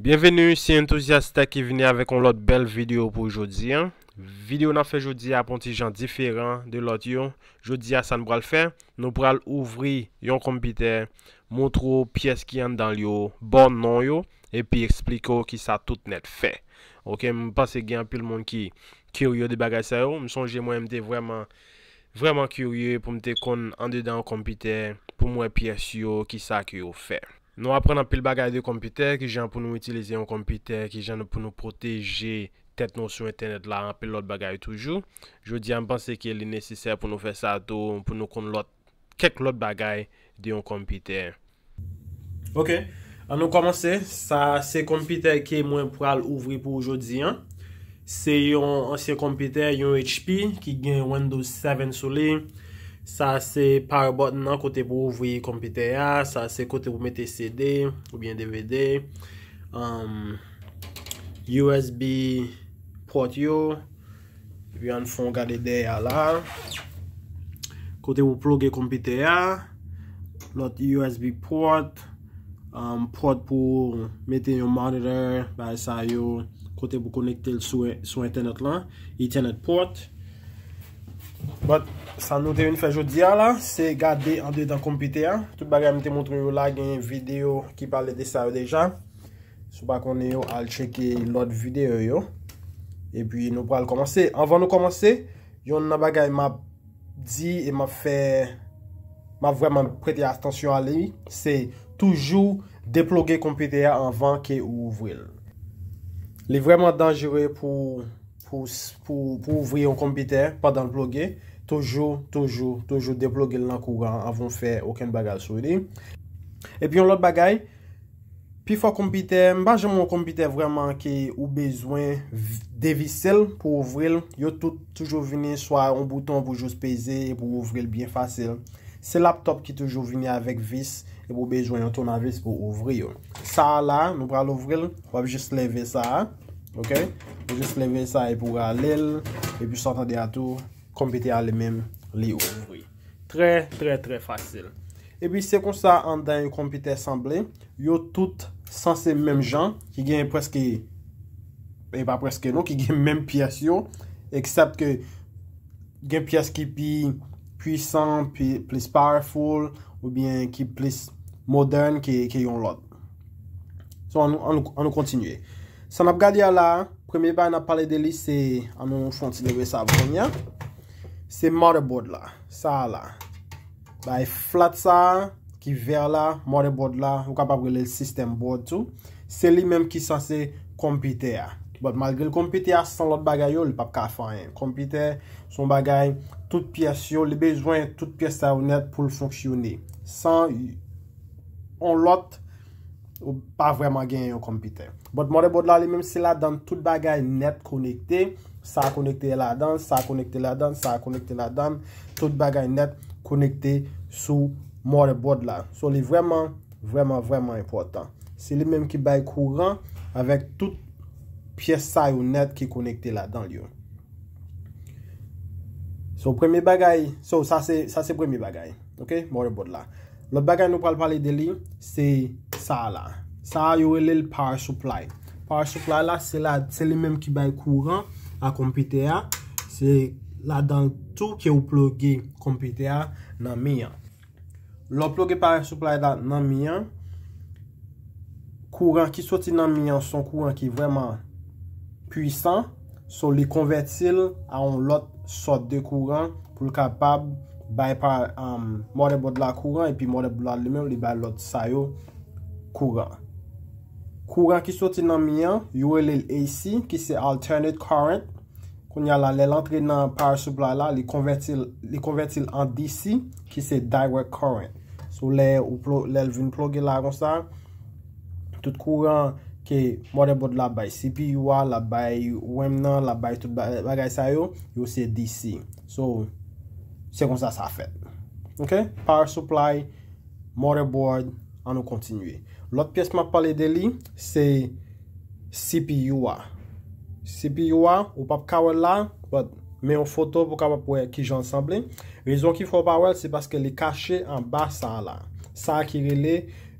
Bienvenu, si entouziastèk ki vini avè kon lòt bel video pou jòdzi an. Video nan fè jòdzi an aponti jan diferan de lòt yon. Jòdzi an san pral fè. Nou pral ouvri yon kompite, moutrou piyes ki yon dan lyo, bon non yon, epi ekspliko ki sa tout net fè. Ok, mpase gen apil moun ki kiyo yon di bagay sa yon. Msonje mwen mte vwèman kiyo yon pou mte kon an dedan yon kompite pou mwen piyes yon ki sa ki yon fè. Nou apren apil bagay de kompiter ki jan pou nou itilize yon kompiter, ki jan nou pou nou proteje tet nou sou internet la, apil lot bagay toujou. Jodi an pense ki el ineseser pou nou fe sa do, pou nou kon lot, kek lot bagay de yon kompiter. Ok, an nou komanse, sa se kompiter ki mwen pral ouvri pou jodi an. Se yon ansye kompiter yon HP ki gen Windows 7 soli. Sa se power button nan kote pou ouvye kompite ya, sa se kote pou mette CD ou bien DVD, USB um, port yo, vi an fon gade de ya la, kote pou plogue kompite ya, lot USB port, um, port pou mette yo monitor, ba sa yo kote pou konekte sou internet lan, internet port. San nou te yon fèj yo diya la, se gade an de dan kompite ya. Tout bagay m te montrou yo la gen yon video ki pale de sa yo deja. Sou pa kon yo al cheke lot videyo yo. E pi nou pale komanse. Envan nou komanse, yon nan bagay ma di e ma fè, ma vreman prete astansyon alè mi. Se toujou deplogue kompite ya anvan ke ou ouvril. Li vreman dangere pou... pou ouvri yon kompiter, pa dan l plogue, toujou, toujou, toujou, de plogue l nan kouran, avon fè, okèn bagay sou ydi. Epi yon lot bagay, pi fwa kompiter, mba jè mwen kompiter vreman ki ou bezwen devisil pou ouvri l, yon toujou vini, swa, yon bouton pou jous peze pou ouvri l byen fasil. Se laptop ki toujou vini avek vis, e pou bezwen yon tonan vis pou ouvri yon. Sa la, nou pral ouvri l, wap jous leve sa a. Ok, pou jist leve sa e pou alil, e pi sotan di atou, kompite a li men li ou. Oui, tre, tre, tre fasil. E pi se kon sa an dan yon kompite asemble, yon tout san se menm jan, ki gen preske, e pa preske nou, ki gen menm piyes yon, eksept ke gen piyes ki pi pwisan, pi plis powerful, ou bien ki plis modern ki yon lot. So, an nou kontinye. San ap gadya la, premye bay an ap pale de li se anon chwanti de we sa avonya, se motherboard la, sa la. Bay flat sa, ki ver la, motherboard la, ou kap ap relele sistem board sou, se li menm ki san se kompite a. But malge l kompite a, san lot bagay yo, li pap ka fanyen. Kompite, son bagay, tout piyasyon, li bejwen tout piyasyon net pou l fonksyoni. San, on lot kompite. Ou pa vreman gen yon kompite Bot mor e bod la li menm se la dan Tout bagay net konekte Sa konekte la dan Sa konekte la dan Sa konekte la dan Tout bagay net konekte Sou mor e bod la So li vreman Vreman vreman important Se li menm ki bay kouran Avek tout Pyesay ou net ki konekte la dan lyo So premi bagay So sa se premi bagay Ok mor e bod la Le bagay nou pral pale de li Se sa la. Sa yo elil power supply. Power supply la se li menm ki bay kouran a kompite a. Se la dan tou ki ou plogue kompite a nan miyan. Lo plogue power supply da nan miyan. Kouran ki soti nan miyan son kouran ki vreman pwisan. So li konvertil a un lot sot de kouran pou l kapab bay par mwode um, bod la kouran e pi mwode bod la li menm li bay lot sa yo kouran. Kouran ki soti nan miyan, yo e li l'AC, ki se alternate current. Koun ya la, lè l'antre nan power supply la, li konvertil an DC, ki se direct current. So lè, lè l'vin plugge la kon sa, tout kouran, ki motherboard la bay CPU, la bay webinar, la bay tout bagay sa yo, yo se DC. So, se kon sa sa fèt. Ok? Power supply, motherboard, An nou kontinuye. Lot piyes ma pale de li, se CPU-wa. CPU-wa, ou pap kawel la, mè yon foto pou kapap wè ki jansamble. Rezon ki fò pa wè, se baske li kache an ba sa la. Sa ki rele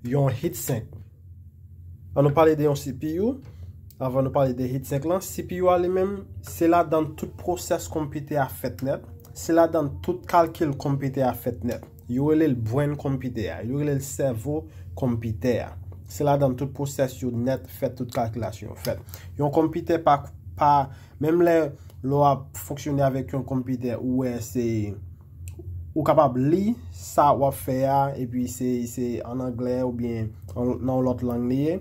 yon hitsink. An nou pale de yon CPU, avan nou pale de hitsink lan. CPU-wa li men, se la dan tout proses kompite a fèt net. Se la dan tout kalkil kompite a fèt net. yo wè lè l-bwen kompiter, yo wè lè l-servo kompiter. Sè la dan tout proses yo net fèt tout kalkilasyon fèt. Yon kompiter pa, pa, mèm lè lò a foksyonè avèk yon kompiter ou wè se, ou kapab li, sa wò fè a, e pwi se, se, an anglè ou bien nan lòt langlèye.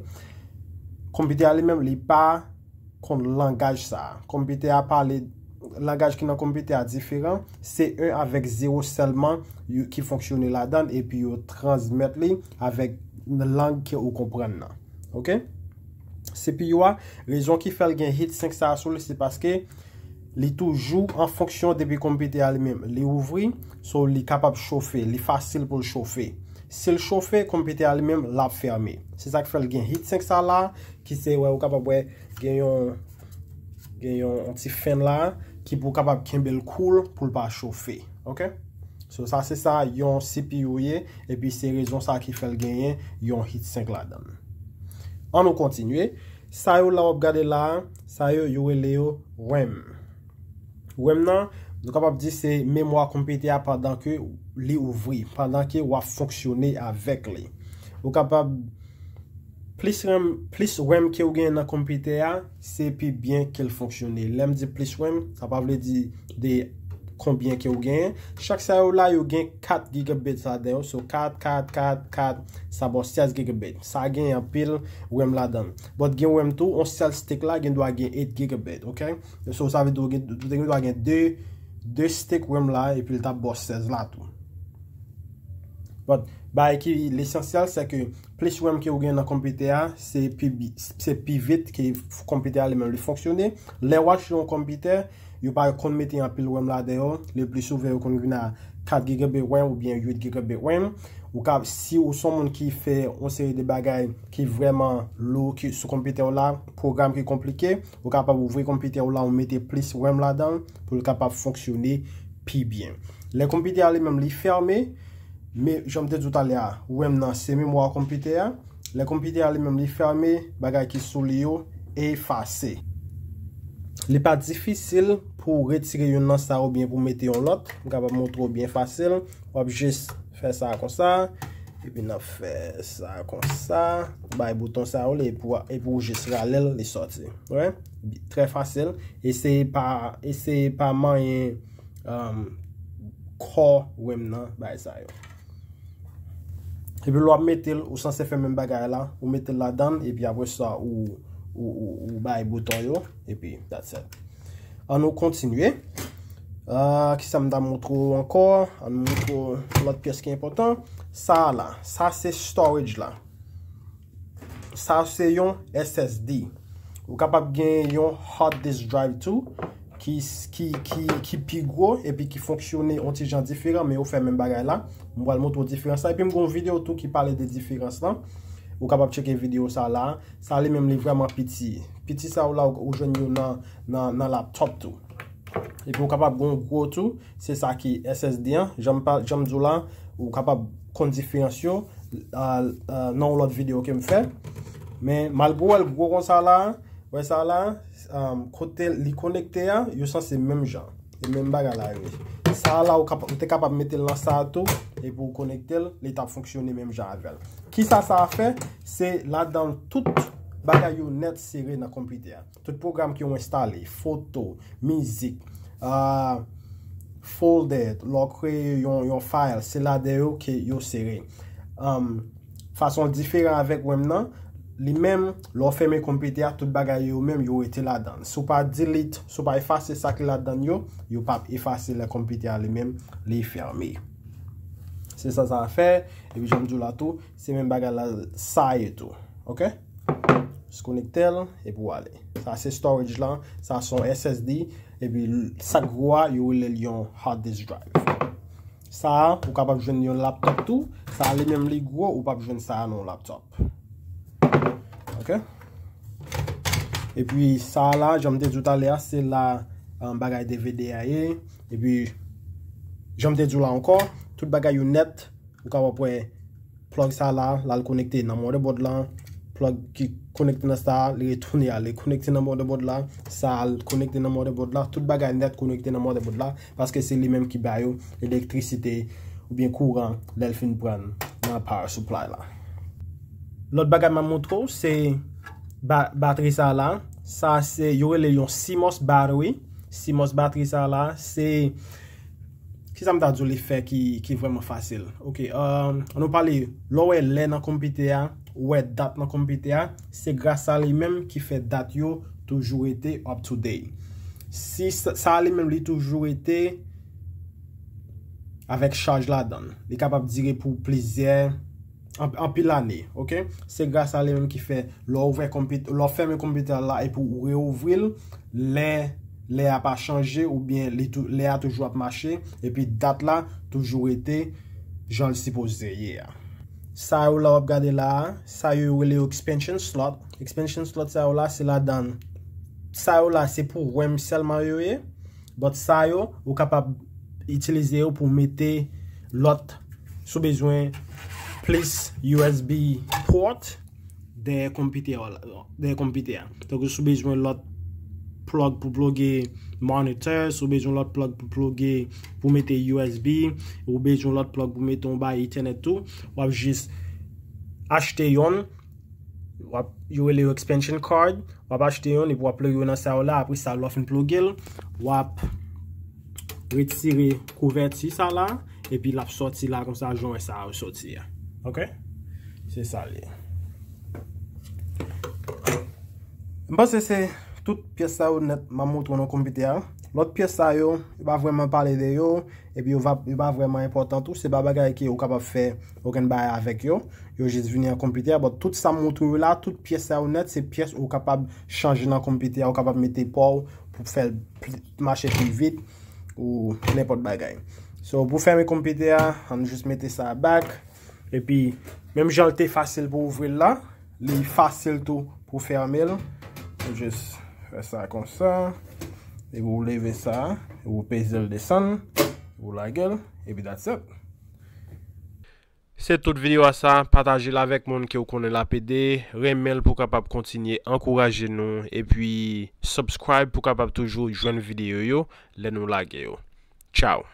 Kompiter a li mèm li pa kon langaj sa. Kompiter a pa li, Lagaj ki nan kompite a diferan, se e avek zero selman ki fonksyoni la dan e pi yo transmit li avek nan lang ki yo kompren nan. Ok? Se pi yo a, rezon ki fel gen hit 500 soule se paske li toujou an fonksyon debi kompite a li mem. Li ouvri, sou li kapab chofe, li fasil pou chofe. Se li chofe, kompite a li mem lab fermi. Se sa ki fel gen hit 500 la, ki se wè ou kapab wè gen yon... gen yon ti fen la, ki pou kapap ken bel koul pou l pa chofi. Ok? So sa se sa yon CPU ye, epi se rezon sa ki fel genye yon heat sink la dam. An nou kontinye, sa yo la wap gade la, sa yo yowe le yo WEM. WEM nan, nou kapap di se memwa kompite a padan ke li ouvri, padan ke wap foksyone avek li. Nou kapap di, plis rem, plis rem ki ou gen nan kompite a, se pi byen ki l foksyone. Lem di plis rem, sa pa vle di de konbyen ki ou gen. Chak sa yo la, yo gen 4 gigabit sa den. So, 4, 4, 4, 4, sa bo 16 gigabit. Sa gen yon pil rem la den. Bot gen rem tou, on sel stik la, gen do a gen 8 gigabit, ok? So, sa vide ou gen, do te gen do a gen 2, 2 stik rem la, e pil ta bo 16 la tou. Bot. Ba e ki l esensyal se ke plis rem ki ou gen nan kompite a, se pi vit ki kompite a li men li foksyone. Le wak si yon kompite, yon pa kon meti yon pil rem la deyo. Le plis ouve yon kon gen a 4 GB rem ou bien 8 GB rem. Ou kap si ou son moun ki fe o seri de bagay ki vreman lou ki sou kompite ou la, program ki komplike. Ou kap ap ouvri kompite ou la, ou meti plis rem la dan pou l kap ap foksyone pi bien. Le kompite a li men li ferme. Mè jom te dout a li a, wèm nan se mi mwa kompite a, le kompite a li mèm li ferme, bagay ki sou li yo, e fase. Li pa difisil pou retire yon nan sa ou bin pou mette yon lot, mwen ka pa mwotro bin fasil, wap jis fè sa kon sa, epi nan fè sa kon sa, bay bouton sa ou li, epi wou jis ralel li sote. Tre fasil, esye pa man yon kor wèm nan bay sa yo. Epe lou ap metil, ou san se fe men bagay la, ou metil la dan, epe avwe sa ou bay bouton yo, epe that's it. An nou kontinwe, ki sa m da montrou ankor, an nou montrou lout pyes ki important, sa la, sa se storage la. Sa se yon SSD, ou kapap gen yon hard disk drive tou. ki pi gro epi ki fonksyone onti jan diferan me ou fe men bagay la mwa l motou diferans la epi m kon video tou ki pale de diferans la ou kapap cheke video sa la sa li men m li vreman piti piti sa ou la ou jen yo nan laptop tou epi ou kapap kon gro tou se sa ki SSD jan m djou la ou kapap kon diferans yo nan ou lot video ke m fe men malbou el kou kon sa la we sa la Um, kote li konekte ya, yo san se menm jan. E menm baga la yon. Sa la, ou te kapap mette lan sa ato. E pou konekte, li tap fonksyon ni menm jan avèl. Ki sa sa a fe? Se la dan tout baga yon net sire na kompite ya. Tout program ki yon installe. Foto, mizik, folder, lo kre yon file. Se la de yo ki yon sire. Um, fason diferent avèk wèm nan. Li men, lo fe me kompite a tout bagay yo men, yo iti la dan. Sou pa delete, sou pa ifase sa ki la dan yo, yo pap ifase la kompite a li men, li fermi. Se sa sa fe, epi jom djou la tou, se men bagay la sa ye tou. Ok? Sko niktel, epi wale. Sa se storage lan, sa son SSD, epi sa gwa yo li yon hard disk drive. Sa, ou ka pap jwen yon laptop tou, sa li men li gwo, ou pap jwen sa yon laptop. E pi sa la jom te zouta le a Se la bagay DVD a ye E pi jom te zouta la anko Tout bagay yo net Ou ka wapwe plug sa la La al konekte nan mod de bod la Plug ki konekte nan sa Li retouni a li konekte nan mod de bod la Sa al konekte nan mod de bod la Tout bagay net konekte nan mod de bod la Paske se li menm ki bayo elektrisite Ou bien kouran delfin brand Nan power supply la Lout bagat man moutro, se batri sa la, sa se yore le yon 6 mos batri, 6 mos batri sa la, se kisa mta djou li fe ki vreman fasil. Ok, an euh, nou pali, lo we le nan kompite ya, we dat nan kompite ya, se grasa li menm ki fe dat yo toujou ete up to day. Si sa li menm li toujou ete, avek charge la dan, li kapap dire pou plizier. an pil ane, ok, se grasa alem ki fe, lo ouve kompite, lo ferme kompite la, e pou reouvril le, le a pa chanje ou bien, le a toujou ap mache e pi dat la, toujou ete joun si pose, ye sa yo la wap gade la sa yo wile yo expansion slot expansion slot sa yo la, se la dan sa yo la, se pou remsel ma yoye, but sa yo w kapab itilize yo pou mete lot sou bezwen plis USB port de kompite a de kompite a tako soubejoun lot plug pou plogue monitor, soubejoun lot plug pou plogue pou mete USB soubejoun lot plug pou mete on ba itene tou, wap jis achete yon wap yon yon expansion card wap achete yon, ip e wap plogue yon an sa o la apri sa lo fin plogue l wap retire kouvert si sa la epi lap soti la kom sa joun e sa ou soti ya Ok? Se sa li. Mba se se, tout piye sa ou net mamoutou nan kompite a. Lot piye sa yo, yo ba vreman pale de yo. E pi yo ba vreman importantou. Se ba bagay ki yo kapab fe, yo gen baye avek yo. Yo jis vini an kompite a. But tout sa motou la, tout piye sa ou net, se piye ou kapab chanje nan kompite a. Yo kapab mette pou pou fèl mache pi vit. Ou nepot bagay. So pou fèm e kompite a, an jis mette sa abak. Epi, menm jan te fasil pou ouvri la. Li fasil tou pou fè a mel. Jès fè sa kon sa. E pou leve sa. E pou pezele desen. Ou la gèl. Epi, dat sep. Se tout videyo a sa, pataje la vek moun ki ou konen la PD. Remel pou kapap kontinye, ankoraje nou. Epi, subscribe pou kapap toujou jwen videyo yo. Lè nou la gèyo. Ciao.